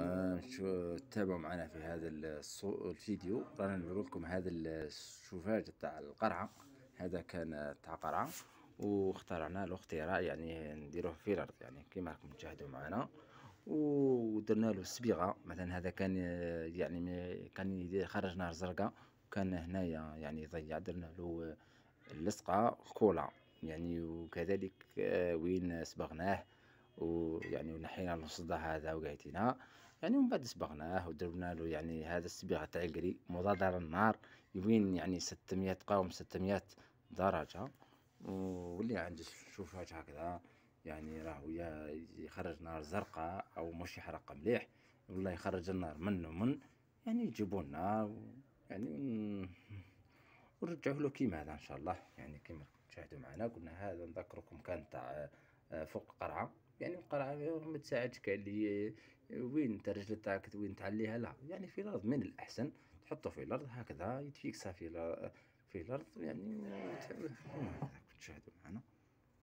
آه، شو تابعوا معنا في هذا الفيديو رانا نقول لكم هذا الشوفاج تاع القرعه هذا كان تاع قرعه واخترعنا له اختراع يعني نديروه في الارض يعني كيما راكم تشاهدوا معنا ودرنا له الصبيغه مثلا هذا كان يعني كان خرج نار زرقاء وكان هنايا يعني ضيع درنا له اللصقه كولا يعني وكذلك آه، وين صبغناه ويعني ونحينا الصدى هذا وقعتينا يعني ومن بعد صبغناه ودربنا له يعني هذا الصبيغه تاع القري مضادر النار يوين يعني 600 قاوم 600 درجه واللي عنده شوفات هكذا يعني راه ويا يخرج نار زرقاء او مش يحرق مليح والله يخرج النار من ومن يعني يجيبوا لنا يعني ونرجعوا له كيما هذا ان شاء الله يعني كيما تشاهدوا معنا قلنا هذا نذكركم كان تاع آه، فوق قرعه يعني القرعه ما تساعدك اللي وين انت تاعك وين تعليها لا يعني في الارض من الاحسن تحطه في الارض هكذا يتفيكسها في في الارض يعني تشاهدوا معنا